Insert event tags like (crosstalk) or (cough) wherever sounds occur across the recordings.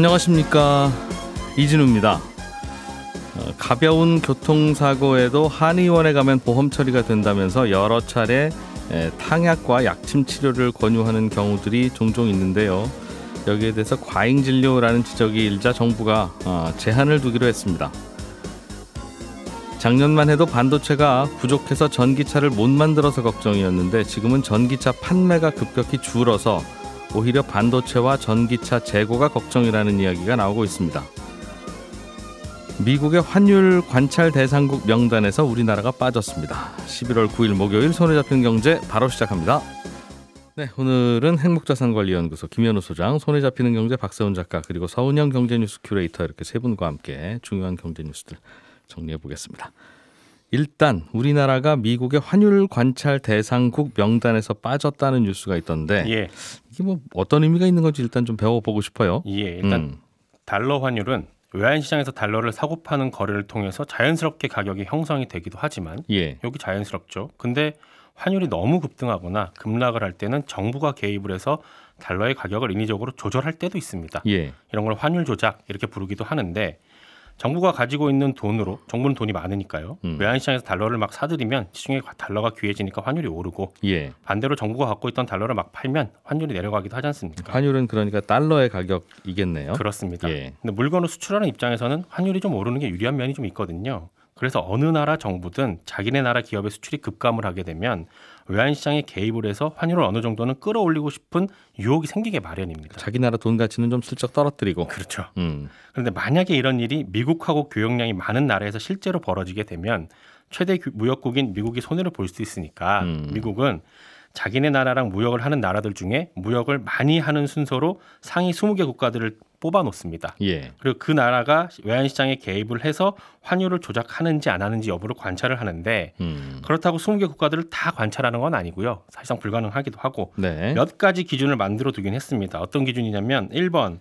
안녕하십니까 이진우입니다. 어, 가벼운 교통사고에도 한의원에 가면 보험 처리가 된다면서 여러 차례 탕약과 약침 치료를 권유하는 경우들이 종종 있는데요. 여기에 대해서 과잉 진료라는 지적이 일자 정부가 어, 제한을 두기로 했습니다. 작년만 해도 반도체가 부족해서 전기차를 못 만들어서 걱정이었는데 지금은 전기차 판매가 급격히 줄어서 오히려 반도체와 전기차 재고가 걱정이라는 이야기가 나오고 있습니다. 미국의 환율 관찰 대상국 명단에서 우리나라가 빠졌습니다. 11월 9일 목요일 손에 잡힌 경제 바로 시작합니다. 네, 오늘은 행복자산관리연구소 김현우 소장, 손에 잡히는 경제 박세훈 작가 그리고 서은영 경제뉴스 큐레이터 이렇게 세 분과 함께 중요한 경제뉴스들 정리해 보겠습니다. 일단 우리나라가 미국의 환율 관찰 대상국 명단에서 빠졌다는 뉴스가 있던데 예. 이게 뭐 어떤 의미가 있는 건지 일단 좀 배워보고 싶어요. 예, 일단 음. 달러 환율은 외환시장에서 달러를 사고 파는 거래를 통해서 자연스럽게 가격이 형성이 되기도 하지만 예. 여기 자연스럽죠. 근데 환율이 너무 급등하거나 급락을 할 때는 정부가 개입을 해서 달러의 가격을 인위적으로 조절할 때도 있습니다. 예. 이런 걸 환율 조작 이렇게 부르기도 하는데 정부가 가지고 있는 돈으로 정부는 돈이 많으니까요. 음. 외환시장에서 달러를 막 사들이면 시중에 달러가 귀해지니까 환율이 오르고 예. 반대로 정부가 갖고 있던 달러를 막 팔면 환율이 내려가기도 하지 않습니까? 환율은 그러니까 달러의 가격이겠네요. 그렇습니다. 예. 근데 물건을 수출하는 입장에서는 환율이 좀 오르는 게 유리한 면이 좀 있거든요. 그래서 어느 나라 정부든 자기네 나라 기업의 수출이 급감을 하게 되면 외환 시장에 개입을 해서 환율을 어느 정도는 끌어올리고 싶은 유혹이 생기게 마련입니다. 자기 나라 돈 가치는 좀 슬쩍 떨어뜨리고. 그렇죠. 음. 그런데 만약에 이런 일이 미국하고 교역량이 많은 나라에서 실제로 벌어지게 되면 최대 무역국인 미국이 손해를 볼 수 있으니까 음. 미국은 자기네 나라랑 무역을 하는 나라들 중에 무역을 많이 하는 순서로 상위 20개 국가들을 뽑아 놓습니다. 예. 그리고 그 나라가 외환 시장에 개입을 해서 환율을 조작하는지 안 하는지 여부를 관찰을 하는데 음. 그렇다고 20개 국가들을 다 관찰하는 건 아니고요. 사실상 불가능하기도 하고 네. 몇 가지 기준을 만들어 두긴 했습니다. 어떤 기준이냐면 1번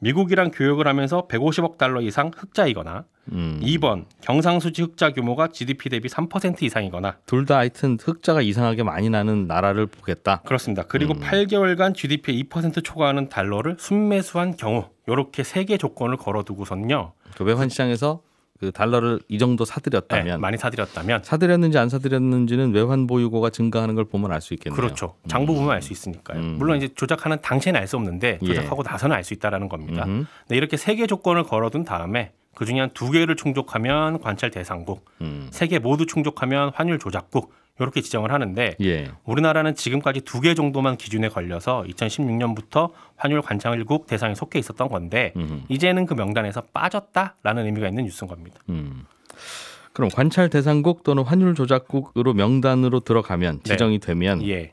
미국이랑 교역을 하면서 150억 달러 이상 흑자이거나 음. 2번 경상수지 흑자 규모가 GDP 대비 3% 이상이거나 둘 다 하여튼 흑자가 이상하게 많이 나는 나라를 보겠다. 그렇습니다. 그리고 음. 8개월간 GDP 2% 초과하는 달러를 순매수한 경우 이렇게 세 개 조건을 걸어두고선요. 그 외환 시장에서 그 달러를 이 정도 사들였다면 네, 많이 사들였다면 사들였는지 안 사들였는지는 외환 보유고가 증가하는 걸 보면 알 수 있겠네요. 그렇죠. 장부 음. 보면 음. 알수 있으니까요. 음. 물론 이제 조작하는 당시에는 알 수 없는데 예. 조작하고 예. 나서는 알 수 있다라는 겁니다. 네, 이렇게 세 개 조건을 걸어둔 다음에 그 중에 한두 개를 충족하면 관찰 대상국, 음. 세개 모두 충족하면 환율 조작국, 이렇게 지정을 하는데 예. 우리나라는 지금까지 두 개 정도만 기준에 걸려서 2016년부터 환율 관찰국 대상에 속해 있었던 건데 음. 이제는 그 명단에서 빠졌다라는 의미가 있는 뉴스인 겁니다. 음. 그럼 관찰 대상국 또는 환율 조작국으로 명단으로 들어가면 네. 지정이 네. 되면 예.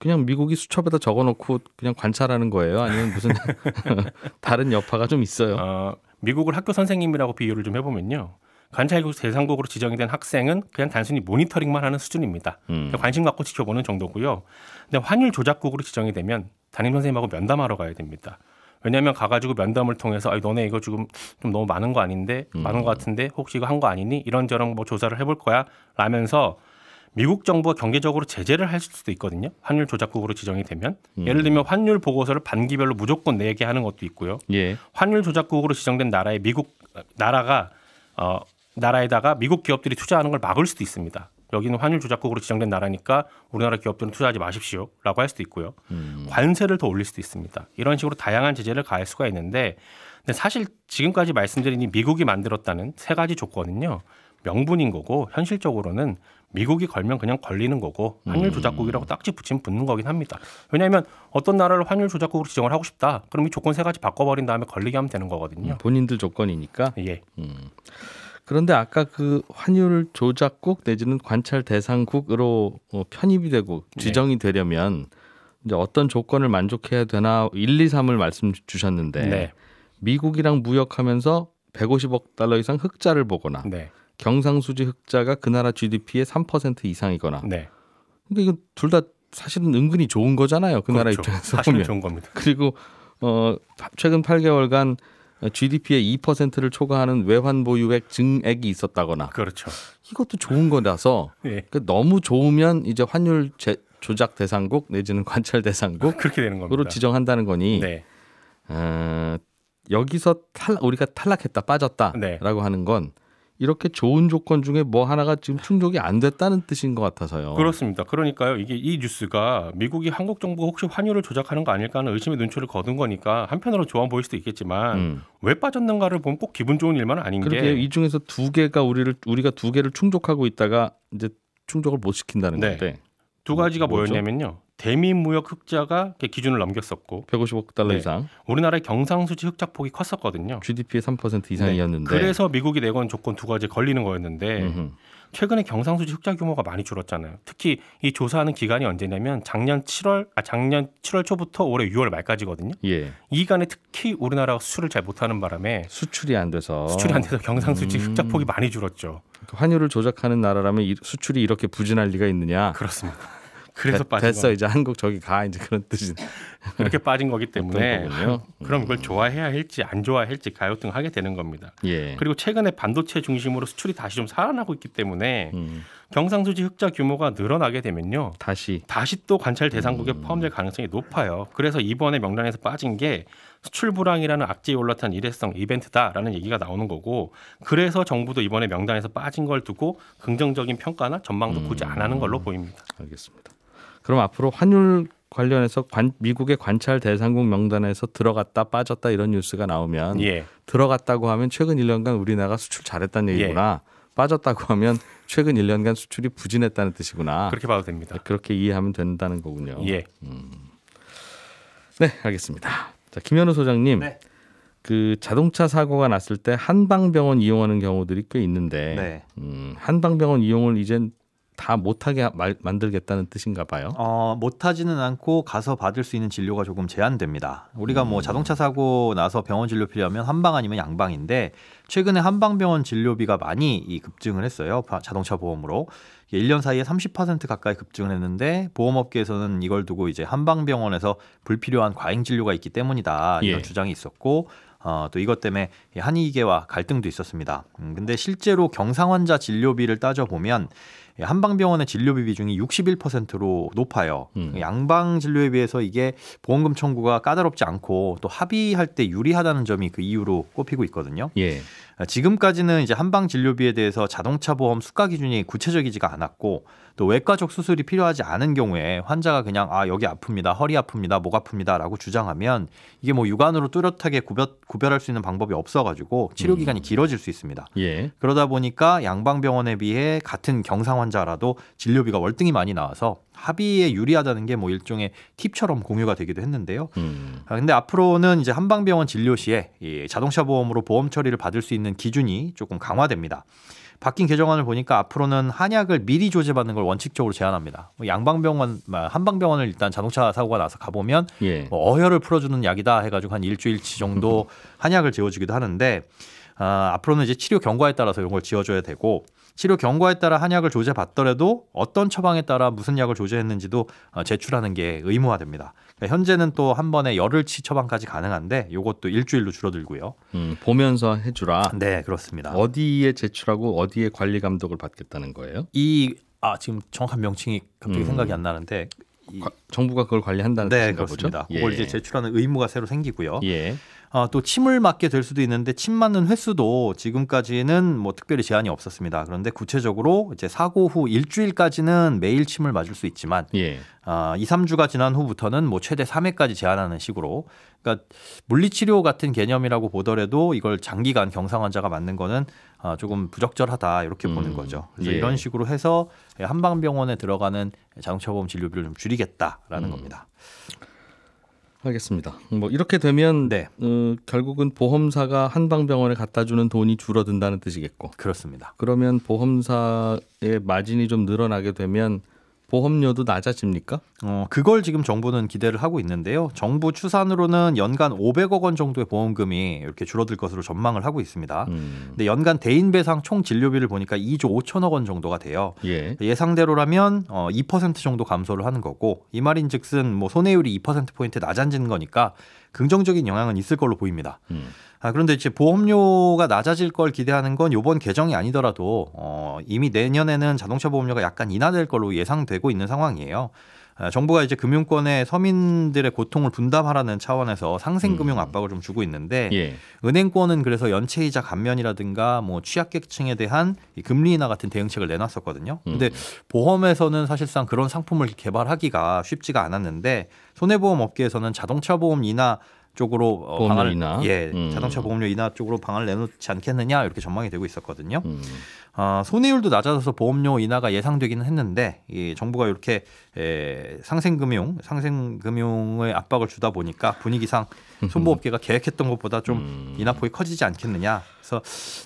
그냥 미국이 수첩에다 적어놓고 그냥 관찰하는 거예요? 아니면 무슨 (laughs) 다른 여파가 좀 있어요? 어, 미국을 학교 선생님이라고 비유를 좀 해보면요. 관찰국 대상국으로 지정이 된 학생은 그냥 단순히 모니터링만 하는 수준입니다. 음. 그러니까 관심 갖고 지켜보는 정도고요. 근데 환율 조작국으로 지정이 되면 담임 선생님하고 면담하러 가야 됩니다. 왜냐하면 가가지고 면담을 통해서 아 너네 이거 지금 좀 너무 많은 거 아닌데 음. 많은 거 같은데 혹시 이거 한 거 아니니 이런저런 뭐 조사를 해볼 거야 라면서 미국 정부가 경제적으로 제재를 할 수도 있거든요. 환율 조작국으로 지정이 되면 음. 예를 들면 환율 보고서를 반기별로 무조건 내게 하는 것도 있고요. 예. 환율 조작국으로 지정된 나라의 미국 나라가 어, 나라에다가 미국 기업들이 투자하는 걸 막을 수도 있습니다. 여기는 환율 조작국으로 지정된 나라니까 우리나라 기업들은 투자하지 마십시오라고 할 수도 있고요. 음. 관세를 더 올릴 수도 있습니다. 이런 식으로 다양한 제재를 가할 수가 있는데 근데 사실 지금까지 말씀드린 이 미국이 만들었다는 세 가지 조건은요. 명분인 거고 현실적으로는 미국이 걸면 그냥 걸리는 거고 환율 음. 조작국이라고 딱지 붙이면 붙는 거긴 합니다. 왜냐하면 어떤 나라를 환율 조작국으로 지정을 하고 싶다. 그럼 이 조건 세 가지 바꿔버린 다음에 걸리게 하면 되는 거거든요. 본인들 조건이니까. 예. 음. 그런데 아까 그 환율 조작국 내지는 관찰 대상국으로 어, 편입이 되고 네. 지정이 되려면 이제 어떤 조건을 만족해야 되나 1, 2, 3을 말씀 주셨는데 네. 미국이랑 무역하면서 150억 달러 이상 흑자를 보거나 네. 경상수지 흑자가 그 나라 GDP의 3% 이상이거나. 네. 근데 이건둘 다 사실은 은근히 좋은 거잖아요. 그 그렇죠. 나라 입장에서 사실 좋은 겁니다. 그리고 어 최근 8개월간 GDP의 2%를 초과하는 외환 보유액 증액이 있었다거나 그렇죠. 이것도 좋은 거라서 예. 그 너무 좋으면 이제 환율 제, 조작 대상국 내지는 관찰 대상국 그렇게 되는 겁니다. 으로 지정한다는 거니 네. 어, 여기서 탈 우리가 탈락했다 빠졌다라고 네. 하는 건 이렇게 좋은 조건 중에 뭐 하나가 지금 충족이 안 됐다는 뜻인 것 같아서요. 그렇습니다. 그러니까요. 이게 이 뉴스가 미국이 한국 정부가 혹시 환율을 조작하는 거 아닐까 하는 의심의 눈초를 거둔 거니까 한편으로 좋아 보일 수도 있겠지만 음. 왜 빠졌는가를 보면 꼭 기분 좋은 일만 은 아닌 게이 중에서 두 개가 우리를 우리가 두 개를 충족하고 있다가 이제 충족을 못 시킨다는 네. 건데 두 가지가 뭐였냐면요. 대미 무역 흑자가 기준을 넘겼었고 150억 달러 네. 이상. 우리나라의 경상수지 흑자 폭이 컸었거든요. GDP의 3% 이상이었는데. 네. 그래서 미국이 내건 조건 두 가지 걸리는 거였는데 음흠. 최근에 경상수지 흑자 규모가 많이 줄었잖아요. 특히 이 조사하는 기간이 언제냐면 작년 7월 아 작년 7월 초부터 올해 6월 말까지거든요. 예. 이 기간에 특히 우리나라가 수출을 잘 못하는 바람에 수출이 안 돼서 수출이 안 돼서 경상수지 음. 흑자 폭이 많이 줄었죠. 그러니까 환율을 조작하는 나라라면 수출이 이렇게 부진할 리가 있느냐? 그렇습니다. 그래서 되, 됐어 거. 이제 한국 저기 가 이제 그런 뜻이 (laughs) 그렇게 빠진 거기 때문에 그럼 그걸 음. 좋아해야 할지 안 좋아할지 가요등하게 되는 겁니다. 예. 그리고 최근에 반도체 중심으로 수출이 다시 좀 살아나고 있기 때문에 음. 경상수지 흑자 규모가 늘어나게 되면요 다시 다시 또 관찰 대상국에 음. 포함될 가능성이 높아요. 그래서 이번에 명단에서 빠진 게 수출 불황이라는 악재에 올라탄 일회성 이벤트다라는 얘기가 나오는 거고 그래서 정부도 이번에 명단에서 빠진 걸 두고 긍정적인 평가나 전망도 굳이 안 하는 걸로 보입니다. 알겠습니다. 그럼 앞으로 환율 관련해서 관, 미국의 관찰 대상국 명단에서 들어갔다 빠졌다 이런 뉴스가 나오면 예. 들어갔다고 하면 최근 1년간 우리나라가 수출 잘했다는 예. 얘기구나. 예. 빠졌다고 하면 최근 1년간 수출이 부진했다는 뜻이구나. 그렇게 봐도 됩니다. 네, 그렇게 이해하면 된다는 거군요. 예. 음. 네, 알겠습니다. 자, 김현우 소장님. 네. 그 자동차 사고가 났을 때 한방병원 이용하는 경우들이 꽤 있는데 네. 음, 한방병원 이용을 이젠 다 못하게 말, 만들겠다는 뜻인가 봐요. 어, 못하지는 않고 가서 받을 수 있는 진료가 조금 제한됩니다. 우리가 뭐 음. 자동차 사고 나서 병원 진료 필요하면 한방 아니면 양방인데 최근에 한방병원 진료비가 많이 이 급증을 했어요. 자동차 보험으로. 1년 사이에 30% 가까이 급증을 했는데 보험업계에서는 이걸 두고 이제 한방병원에서 불필요한 과잉 진료가 있기 때문이다. 이런 예. 주장이 있었고 어, 또 이것 때문에 한의계와 갈등도 있었습니다. 음, 근데 실제로 경상 환자 진료비를 따져보면 예, 한방병원의 진료비 비중이 61%로 높아요. 음. 양방 진료에 비해서 이게 보험금 청구가 까다롭지 않고 또 합의할 때 유리하다는 점이 그 이유로 꼽히고 있거든요. 예. 아, 지금까지는 이제 한방 진료비에 대해서 자동차 보험 수가 기준이 구체적이지가 않았고 또 외과적 수술이 필요하지 않은 경우에 환자가 그냥 아 여기 아픕니다 허리 아픕니다 목 아픕니다라고 주장하면 이게 뭐 육안으로 뚜렷하게 구별, 구별할 수 있는 방법이 없어가지고 치료 기간이 음. 길어질 수 있습니다. 예. 그러다 보니까 양방병원에 비해 같은 경상 환자라도 진료비가 월등히 많이 나와서 합의에 유리하다는 게 뭐 일종의 팁처럼 공유가 되기도 했는데요. 음. 아, 근데 앞으로는 이제 한방병원 진료 시에 이 자동차 보험으로 보험 처리를 받을 수 있는 기준이 조금 강화됩니다. 바뀐 개정안을 보니까 앞으로는 한약을 미리 조제받는 걸 원칙적으로 제한합니다. 뭐 양방병원, 뭐 한방병원을 일단 자동차 사고가 나서 가보면 예. 뭐 어혈을 풀어주는 약이다 해가지고 한 일주일치 정도 (laughs) 한약을 재워주기도 하는데 아, 앞으로는 이제 치료 경과에 따라서 이런 걸 지어줘야 되고 치료 경과에 따라 한약을 조제받더라도 어떤 처방에 따라 무슨 약을 조제했는지도 어, 제출하는 게 의무화됩니다. 그러니까 현재는 또 한 번에 열흘치 처방까지 가능한데 이것도 일주일로 줄어들고요. 음, 보면서 해주라. 네, 그렇습니다. 어디에 제출하고 어디에 관리 감독을 받겠다는 거예요? 이 아 지금 정확한 명칭이 갑자기 음. 생각이 안 나는데 정부가 그걸 관리한다는 네, 뜻인가 그렇습니다. 보죠. 예. 그걸 예. 이제 제출하는 의무가 새로 생기고요. 예. 어, 또 침을 맞게 될 수도 있는데 침 맞는 횟수도 지금까지는 뭐 특별히 제한이 없었습니다. 그런데 구체적으로 이제 사고 후 일주일까지는 매일 침을 맞을 수 있지만 예. 어, 2, 3주가 지난 후부터는 뭐 최대 3회까지 제한하는 식으로 그러니까 물리치료 같은 개념이라고 보더라도 이걸 장기간 경상 환자가 맞는 거는 아, 조금 부적절하다 이렇게 보는 음, 거죠. 그래서 예. 이런 식으로 해서 한방병원에 들어가는 자동차 보험 진료비를 좀 줄이겠다라는 음. 겁니다. 알겠습니다. 뭐 이렇게 되면 네. 어, 결국은 보험사가 한방병원에 갖다 주는 돈이 줄어든다는 뜻이겠고. 그렇습니다. 그러면 보험사의 마진이 좀 늘어나게 되면 보험료도 낮아집니까? 어, 그걸 지금 정부는 기대를 하고 있는데요. 정부 추산으로는 연간 500억 원 정도의 보험금이 이렇게 줄어들 것으로 전망을 하고 있습니다. 음. 근데 연간 대인 배상 총 진료비를 보니까 2조 5천억 원 정도가 돼요. 예. 상대로라면 어, 2% 정도 감소를 하는 거고 이 말인즉슨 뭐 손해율이 2% 포인트 낮아지는 거니까 긍정적인 영향은 있을 걸로 보입니다. 음. 아, 그런데 이제 보험료가 낮아질 걸 기대하는 건 이번 개정이 아니더라도 어, 이미 내년에는 자동차 보험료가 약간 인하될 걸로 예상되고 있는 상황이에요. 아, 정부가 이제 금융권에 서민들의 고통을 분담하라는 차원에서 상생 금융 음. 압박을 좀 주고 있는데 예. 은행권은 그래서 연체 이자 감면이라든가 뭐 취약계층에 대한 금리 인하 같은 대응책을 내놨었거든요. 음. 근데 음. 보험에서는 사실상 그런 상품을 개발하기가 쉽지가 않았는데 손해보험 업계에서는 자동차 보험 인하 쪽으로 어, 방안을 예, 음. 자동차 보험료 인하 쪽으로 방안을 내놓지 않겠느냐 이렇게 전망이 되고 있었거든요. 음. 어, 손해율도 낮아져서 보험료 인하가 예상되기는 했는데 이 정부가 이렇게 에, 상생금융 상생금융의 압박을 주다 보니까 분위기상 손보업계가 계획했던 것보다 좀 음. 인하폭이 커지지 않겠느냐. 그래서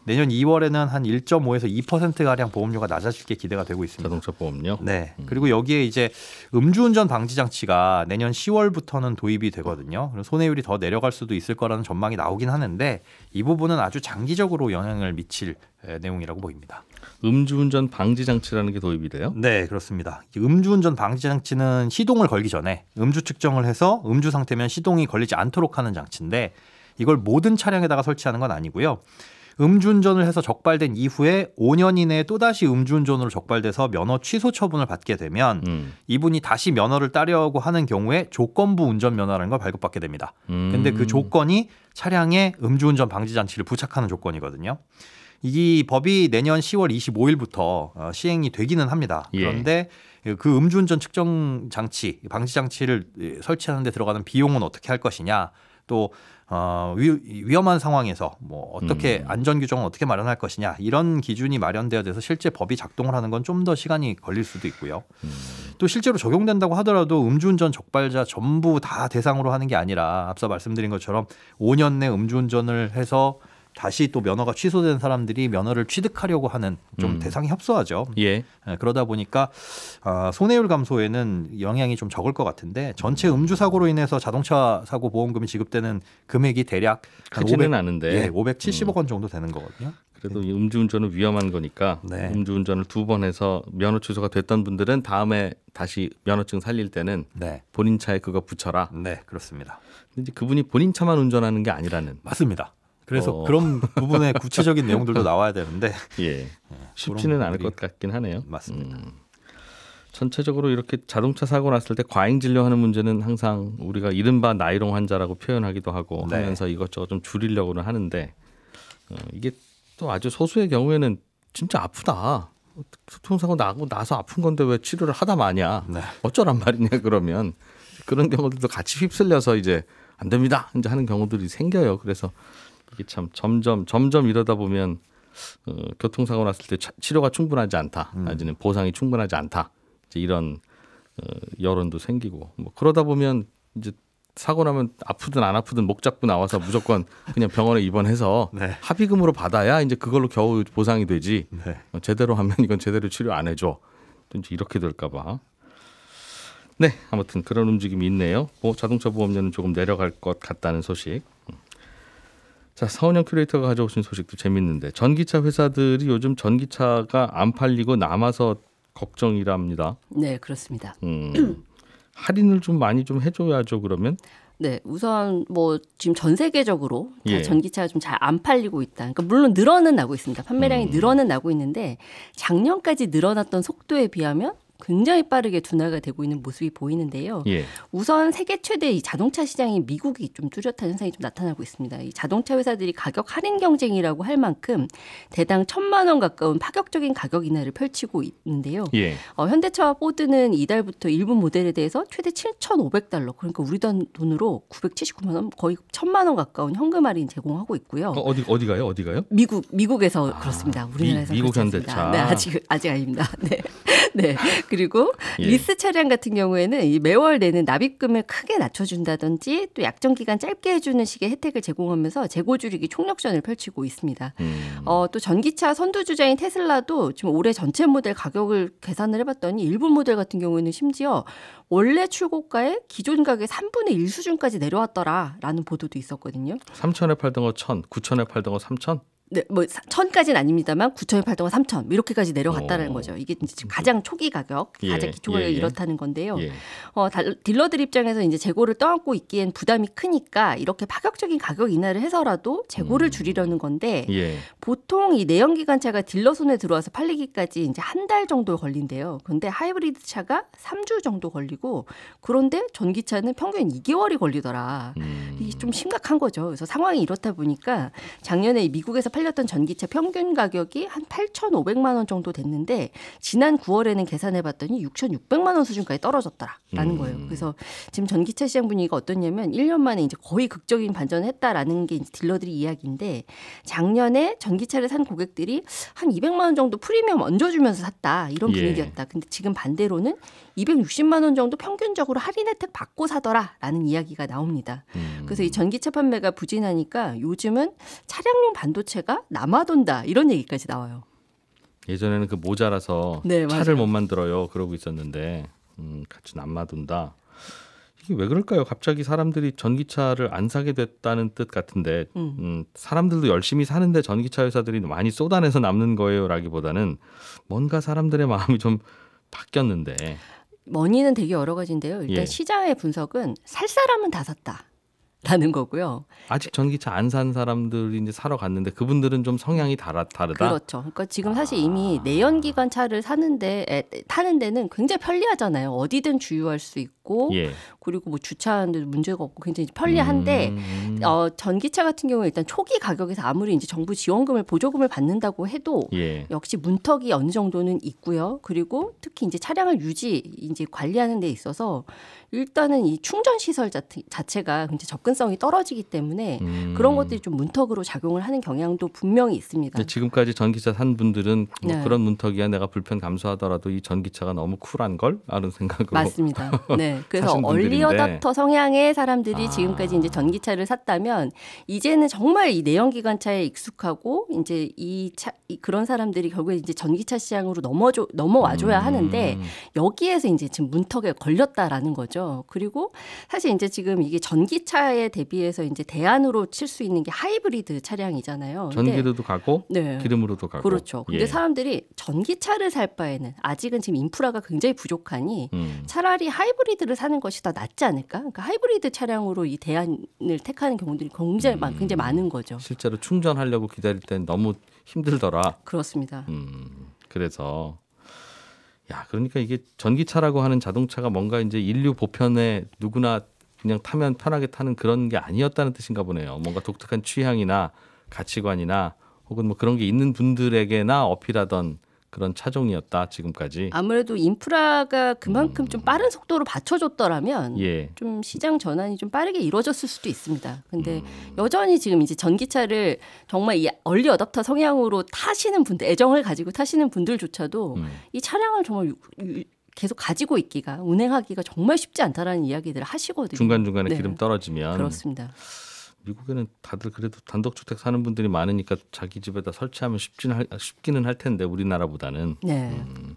내년 2월에는 한 1.5에서 2% 가량 보험료가 낮아질 게 기대가 되고 있습니다. 자동차 보험료. 네. 음. 그리고 여기에 이제 음주운전 방지 장치가 내년 10월부터는 도입이 되거든요. 그래서 손해율이 더 내려갈 수도 있을 거라는 전망이 나오긴 하는데 이 부분은 아주 장기적으로 영향을 미칠 내용이라고 보입니다. 음주운전 방지 장치라는 게 도입이 돼요? 네, 그렇습니다. 음주운전 방지 장치는 시동을 걸기 전에 음주 측정을 해서 음주 상태면 시동이 걸리지 않도록 하는 장치인데 이걸 모든 차량에다가 설치하는 건 아니고요. 음주운전을 해서 적발된 이후에 5년 이내에 또다시 음주운전으로 적발돼서 면허 취소 처분을 받게 되면 음. 이분이 다시 면허를 따려고 하는 경우에 조건부 운전면허라는 걸 발급받게 됩니다. 음. 근데 그 음. 조건이 차량에 음주운전 방지 장치를 부착하는 조건이거든요. 이 법이 내년 10월 25일부터 어, 시행이 되기는 합니다. 예. 그런데 예. 그 음주운전 측정 장치, 방지 장치를 예, 설치하는 데 들어가는 비용은 어떻게 할 것이냐 또 어, 위, 험한 상황에서 뭐 어떻게 음. 안전 규정을 어떻게 마련할 것이냐 이런 기준이 마련되어야 돼서 실제 법이 작동을 하는 건 좀 더 시간이 걸릴 수도 있고요. 음. 또 실제로 적용된다고 하더라도 음주운전 적발자 전부 다 대상으로 하는 게 아니라 앞서 말씀드린 것처럼 5년 내 음주운전을 해서 다시 또 면허가 취소된 사람들이 면허를 취득하려고 하는 좀 음. 대상이 협소하죠. 예. 예 그러다 보니까 아, 손해율 감소에는 영향이 좀 적을 것 같은데 전체 음. 음주 사고로 인해서 자동차 사고 보험금이 지급되는 금액이 대략 크지는 5 않은데 예, 570억 음. 원 정도 되는 거거든요. 그래도 음주운전은 위험한 거니까 네. 음주운전을 두 번 해서 면허 취소가 됐던 분들은 다음에 다시 면허증 살릴 때는 네. 본인 차에 그거 붙여라. 네, 그렇습니다. 이제 그분이 본인 차만 운전하는 게 아니라는 맞습니다. 그래서 어. 그런 부분의 구체적인 내용들도 나와야 되는데 (laughs) 예. 예 쉽지는 않을 것 같긴 하네요. 맞습니다. 음. 전체적으로 이렇게 자동차 사고 났을 때 과잉 진료하는 문제는 항상 우리가 이른바 나이롱 환자라고 표현하기도 하고 네. 하면서 이것저것 좀 줄이려고는 하는데 어, 이게 또 아주 소수의 경우에는 진짜 아프다. 소통사고 나고 나서 아픈 건데 왜 치료를 하다 마냐. 네. 어쩌란 말이냐 그러면 그런 경우들도 같이 휩쓸려서 이제 안 됩니다. 이제 하는 경우들이 생겨요. 그래서 이게 참 점점 점점 이러다 보면 어, 교통사고 났을 때 차, 치료가 충분하지 않다, 음. 아니면 보상이 충분하지 않다 이제 이런 어, 여론도 생기고 뭐 그러다 보면 이제 사고 나면 아프든 안 아프든 목 잡고 나와서 무조건 그냥 병원에 입원해서 (laughs) 네. 합의금으로 받아야 이제 그걸로 겨우 보상이 되지 네. 어, 제대로 하면 이건 제대로 치료 안 해줘 이제 이렇게 될까봐 네, 아무튼 그런 움직임이 있네요. 뭐 자동차 보험료는 조금 내려갈 것 같다는 소식. 음. 자, 서은영 큐레이터가 가져오신 소식도 재밌는데 전기차 회사들이 요즘 전기차가 안 팔리고 남아서 걱정이랍니다. 네, 그렇습니다. 음, (clears throat) 할인을 좀 많이 좀 해줘야죠 그러면. 네, 우선 뭐 지금 전 세계적으로 예. 전기차가 좀 잘 안 팔리고 있다. 그러니까 물론 늘어는 나고 있습니다. 판매량이 음. 늘어는 나고 있는데 작년까지 늘어났던 속도에 비하면 굉장히 빠르게 둔화가 되고 있는 모습이 보이는데요. 예. 우선 세계 최대 이 자동차 시장인 미국이 좀 뚜렷한 현상이 좀 나타나고 있습니다. 이 자동차 회사들이 가격 할인 경쟁이라고 할 만큼 대당 천만 원 가까운 파격적인 가격 인하를 펼치고 있는데요. 예. 어, 현대차와 포드는 이달부터 일부 모델에 대해서 최대 7,500달러 그러니까 우리 돈으로 979만 원 거의 천만 원 가까운 현금 할인 제공하고 있고요. 어, 어디, 어디가요? 어디가요? 미국 미국에서 아, 그렇습니다. 우리나라에서 미, 미국 현대차 네, 아직 아직 아닙니다. (laughs) 네. 네. 그리고 예. 리스 차량 같은 경우에는 이 매월 내는 납입금을 크게 낮춰준다든지 또 약정 기간 짧게 해주는 식의 혜택을 제공하면서 재고 줄이기 총력전을 펼치고 있습니다. 음. 어, 또 전기차 선두주자인 테슬라도 지금 올해 전체 모델 가격을 계산을 해봤더니 일부 모델 같은 경우에는 심지어 원래 출고가의 기존 가격의 3분의 1 수준까지 내려왔더라라는 보도도 있었거든요. 3천에 팔던 거 1,000, 9천에 팔던 거 3천? 네, 뭐 천까지는 아닙니다만 구천0 8 동안 삼천 뭐 이렇게까지 내려갔다는 거죠. 이게 가장 초기 가격, 예. 가장 기초 가격이 예, 예. 이렇다는 건데요. 예. 어, 딜러들 입장에서 이제 재고를 떠안고 있기엔 부담이 크니까 이렇게 파격적인 가격 인하를 해서라도 재고를 음. 줄이려는 건데 예. 보통 이 내연기관차가 딜러 손에 들어와서 팔리기까지 이제 한 달 정도 걸린대요. 근데 하이브리드 차가 3주 정도 걸리고 그런데 전기차는 평균 2개월이 걸리더라. 음. 이게 좀 심각한 거죠. 그래서 상황이 이렇다 보니까 작년에 미국에서 팔렸던 전기차 평균 가격이 한 8,500만 원 정도 됐는데 지난 9월에는 계산해 봤더니 6,600만 원 수준까지 떨어졌더라라는 음. 거예요. 그래서 지금 전기차 시장 분위기가 어떻냐면 1년 만에 이제 거의 극적인 반전을 했다라는 게 딜러들이 이야기인데 작년에 전기차를 산 고객들이 한 200만 원 정도 프리미엄 얹어 주면서 샀다. 이런 예. 분위기였다. 예. 근데 지금 반대로는 260만 원 정도 평균적으로 할인 혜택 받고 사더라라는 이야기가 나옵니다. 음. 그래서 이 전기차 판매가 부진하니까 요즘은 차량용 반도체가 모가 남아돈다 이런 얘기까지 나와요. 예전에는 그 모자라서 네, 차를 못 만들어요 그러고 있었는데 음, 같이 남아돈다. 이게 왜 그럴까요? 갑자기 사람들이 전기차를 안 사게 됐다는 뜻 같은데 음. 음, 사람들도 열심히 사는데 전기차 회사들이 많이 쏟아내서 남는 거예요라기보다는 뭔가 사람들의 마음이 좀 바뀌었는데. 원인은 되게 여러 가지인데요. 일단 예. 시장의 분석은 살 사람은 다 샀다. 라는 거고요. 아직 전기차 안 산 사람들이 이제 사러 갔는데 그분들은 좀 성향이 다르, 다르다. 그렇죠. 그러니까 지금 사실 이미 아. 내연기관 차를 사는데 에, 타는 데는 굉장히 편리하잖아요. 어디든 주유할 수 있고. 없고 예. 그리고 뭐 주차하는데도 문제가 없고 굉장히 편리한데 음. 어, 전기차 같은 경우는 일단 초기 가격에서 아무리 이제 정부 지원금을 보조금을 받는다고 해도 예. 역시 문턱이 어느 정도는 있고요. 그리고 특히 이제 차량을 유지 이제 관리하는 데 있어서 일단은 이 충전 시설 자체가 굉장히 접근성이 떨어지기 때문에 음. 그런 것들이 좀 문턱으로 작용을 하는 경향도 분명히 있습니다. 지금까지 전기차 산 분들은 뭐 네. 그런 문턱이야 내가 불편 감수하더라도 이 전기차가 너무 쿨한 걸 아는 생각으로 맞습니다. 네. 그래서 얼리어답터 성향의 사람들이 아. 지금까지 이제 전기차를 샀다면 이제는 정말 이 내연기관차에 익숙하고 이제 이 차 그런 사람들이 결국에 이제 전기차 시장으로 넘어져 넘어와줘야 음. 하는데 여기에서 이제 지금 문턱에 걸렸다라는 거죠. 그리고 사실 이제 지금 이게 전기차에 대비해서 이제 대안으로 칠 수 있는 게 하이브리드 차량이잖아요. 전기로도 가고 네. 기름으로도 가고 그렇죠. 근데 예. 사람들이 전기차를 살 바에는 아직은 지금 인프라가 굉장히 부족하니 음. 차라리 하이브리드 하이브리드를 사는 것이 더 낫지 않을까? 그러니까 하이브리드 차량으로 이 대안을 택하는 경우들이 굉장히, 음, 굉장히 많은 거죠. 실제로 충전하려고 기다릴 땐 너무 힘들더라. 그렇습니다. 음, 그래서 야, 그러니까 이게 전기차라고 하는 자동차가 뭔가 이제 인류 보편에 누구나 그냥 타면 편하게 타는 그런 게 아니었다는 뜻인가 보네요. 뭔가 독특한 취향이나 가치관이나 혹은 뭐 그런 게 있는 분들에게나 어필하던 그런 차종이었다 지금까지. 아무래도 인프라가 그만큼 음. 좀 빠른 속도로 받쳐줬더라면 예. 좀 시장 전환이 좀 빠르게 이루어졌을 수도 있습니다. 근데 음. 여전히 지금 이제 전기차를 정말 이 얼리 어답터 성향으로 타시는 분들 애정을 가지고 타시는 분들조차도 음. 이 차량을 정말 유, 유, 계속 가지고 있기가 운행하기가 정말 쉽지 않다라는 이야기들을 하시거든요. 중간 중간에 네. 기름 떨어지면 그렇습니다. 미국에는 다들 그래도 단독주택 사는 분들이 많으니까 자기 집에다 설치하면 쉽지는 할, 쉽기는 할 텐데 우리나라보다는 네. 음,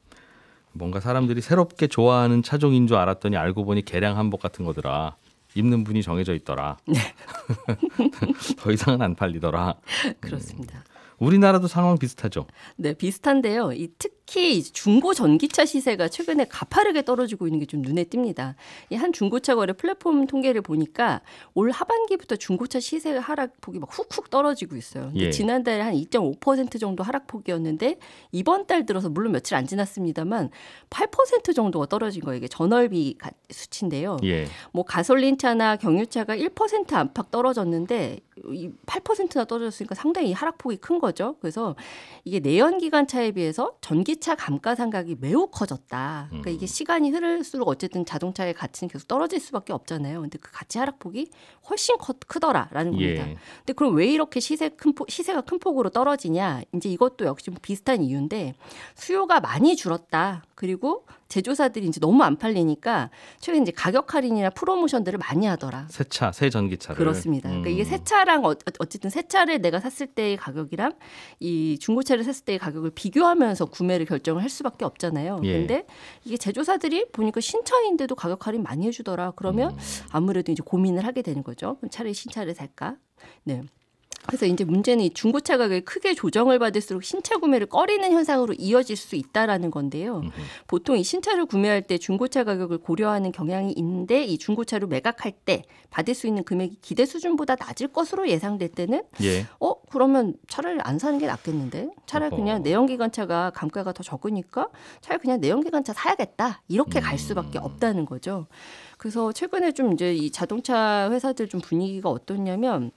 뭔가 사람들이 새롭게 좋아하는 차종인 줄 알았더니 알고 보니 개량 한복 같은 거더라. 입는 분이 정해져 있더라. 네. (laughs) 더 이상은 안 팔리더라. 그렇습니다. 음, 우리나라도 상황 비슷하죠. 네, 비슷한데요. 이특 특히 중고 전기차 시세가 최근에 가파르게 떨어지고 있는 게 좀 눈에 띕니다. 이한 중고차 거래 플랫폼 통계를 보니까 올 하반기부터 중고차 시세 하락폭이 막 훅훅 떨어지고 있어요. 예. 지난달에 한 2.5% 정도 하락폭이었는데 이번 달 들어서 물론 며칠 안 지났습니다만 8% 정도가 떨어진 거예요. 이게 전월비 수치인데요. 예. 뭐 가솔린차나 경유차가 1% 안팎 떨어졌는데 8%나 떨어졌으니까 상당히 하락폭이 큰 거죠. 그래서 이게 내연기관차에 비해서 전기 전기차 감가상각이 매우 커졌다. 그러니까 이게 음. 시간이 흐를수록 어쨌든 자동차의 가치는 계속 떨어질 수밖에 없잖아요. 근데 그 가치 하락폭이 훨씬 커, 크더라라는 예. 겁니다. 예. 근데 그럼 왜 이렇게 시세 큰 포, 시세가 큰 폭으로 떨어지냐? 이제 이것도 역시 뭐 비슷한 이유인데 수요가 많이 줄었다. 그리고 제조사들이 이제 너무 안 팔리니까 최근 에 이제 가격 할인이나 프로모션들을 많이 하더라. 새 차, 새 전기차를. 그렇습니다. 음. 그러니까 이게 음. 새 차랑 어, 어, 어쨌든 새 차를 내가 샀을 때의 가격이랑 이 중고차를 샀을 때의 가격을 비교하면서 구매를 결정을 할 수밖에 없잖아요. 예. 근데 이게 제조사들이 보니까 신차인데도 가격 할인 많이 해주더라. 그러면 음. 아무래도 이제 고민을 하게 되는 거죠. 그럼 차라리 신차를 살까? 네. 그래서 이제 문제는 이 중고차 가격이 크게 조정을 받을수록 신차 구매를 꺼리는 현상으로 이어질 수 있다라는 건데요. 음 보통 이 신차를 구매할 때 중고차 가격을 고려하는 경향이 있는데 이중고차를 매각할 때 받을 수 있는 금액이 기대 수준보다 낮을 것으로 예상될 때는 예. 어 그러면 차를 안 사는 게 낫겠는데 차라리 어허. 그냥 내연기관차가 감가가 더 적으니까 차라리 그냥 내연기관차 사야겠다 이렇게 음. 갈 수밖에 없다는 거죠. 그래서 최근에 좀 이제 이 자동차 회사들 좀 분위기가 어떻냐면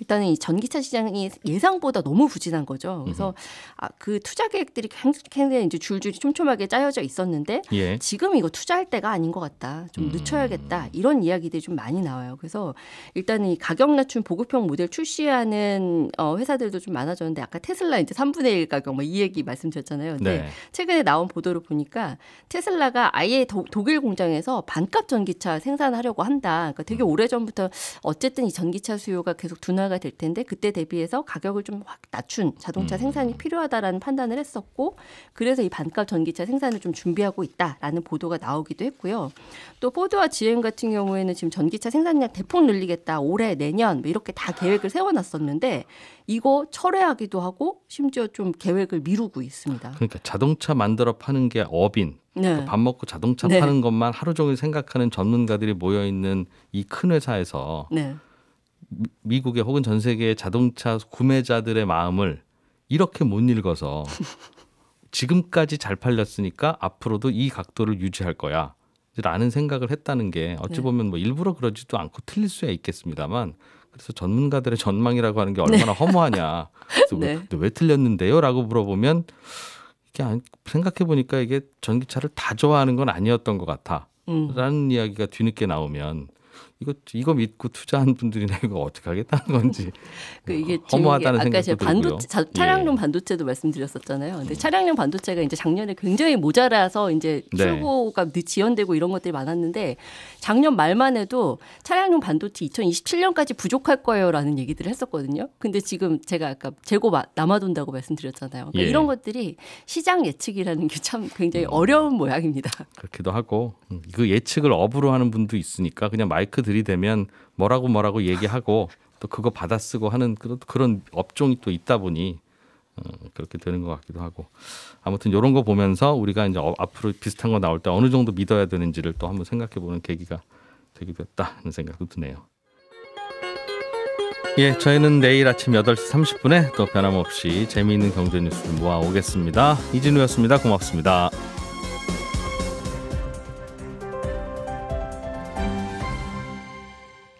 일단은 이 전기차 시장이 예상보다 너무 부진한 거죠. 그래서 아, 그 투자 계획들이 굉장히 이제 줄줄이 촘촘하게 짜여져 있었는데 예. 지금 이거 투자할 때가 아닌 것 같다. 좀 음. 늦춰야겠다. 이런 이야기들이 좀 많이 나와요. 그래서 일단은 이 가격 낮춘 보급형 모델 출시하는 어, 회사들도 좀 많아졌는데 아까 테슬라 이제 3분의 1 가격 뭐 이 얘기 말씀드렸잖아요. 근데 네. 최근에 나온 보도를 보니까 테슬라가 아예 도, 독일 공장에서 반값 전기차 생산하려고 한다. 그러니까 되게 음. 오래 전부터 어쨌든 이 전기차 수요가 계속 둔 변화가 될 텐데 그때 대비해서 가격을 좀 확 낮춘 자동차 음. 생산이 필요하다라는 판단을 했었고 그래서 이 반값 전기차 생산을 좀 준비하고 있다라는 보도가 나오기도 했고요. 또 포드와 GM 같은 경우에는 지금 전기차 생산량 대폭 늘리겠다 올해 내년 뭐 이렇게 다 계획을 세워놨었는데 이거 철회하기도 하고 심지어 좀 계획을 미루고 있습니다. 그러니까 자동차 만들어 파는 게 업인 네. 그러니까 밥 먹고 자동차 네. 파는 것만 하루 종일 생각하는 전문가들이 모여 있는 이 큰 회사에서 네. 미국의 혹은 전 세계의 자동차 구매자들의 마음을 이렇게 못 읽어서 (laughs) 지금까지 잘 팔렸으니까 앞으로도 이 각도를 유지할 거야. 라는 생각을 했다는 게 어찌 네. 보면 뭐 일부러 그러지도 않고 틀릴 수야 있겠습니다만 그래서 전문가들의 전망이라고 하는 게 얼마나 네. (laughs) 허무하냐. 그래서 네. 왜, 왜 틀렸는데요?라고 물어보면 이게 생각해 보니까 이게 전기차를 다 좋아하는 건 아니었던 것 같아. 음. 라는 이야기가 뒤늦게 나오면 이거 이거 믿고 투자한 분들이나 이거 어떻게 하겠다는 건지 (laughs) 그 이게 허무하다는 아까 제가 반도체 자, 차량용 예. 반도체도 말씀드렸었잖아요. 근데 음. 차량용 반도체가 이제 작년에 굉장히 모자라서 이제 네. 출고가 네. 지연되고 이런 것들이 많았는데 작년 말만 해도 차량용 반도체 2027년까지 부족할 거예요라는 얘기들을 했었거든요. 근데 지금 제가 아까 재고 남아돈다고 말씀드렸잖아요. 그러니까 예. 이런 것들이 시장 예측이라는 게 참 굉장히 음. 어려운 모양입니다. 그렇기도 하고 음, 그 예측을 업으로 하는 분도 있으니까 그냥 마이크 들이대면 뭐라고 뭐라고 얘기하고 또 그거 받아쓰고 하는 그런 그런 업종이 또 있다 보니 어, 그렇게 되는 것 같기도 하고 아무튼 이런 거 보면서 우리가 이제 어, 앞으로 비슷한 거 나올 때 어느 정도 믿어야 되는지를 또 한번 생각해 보는 계기가 되기도 했다 하는 생각도 드네요. 예, 저희는 내일 아침 8시 30분에 또 변함없이 재미있는 경제 뉴스를 모아 오겠습니다. 이진우였습니다. 고맙습니다.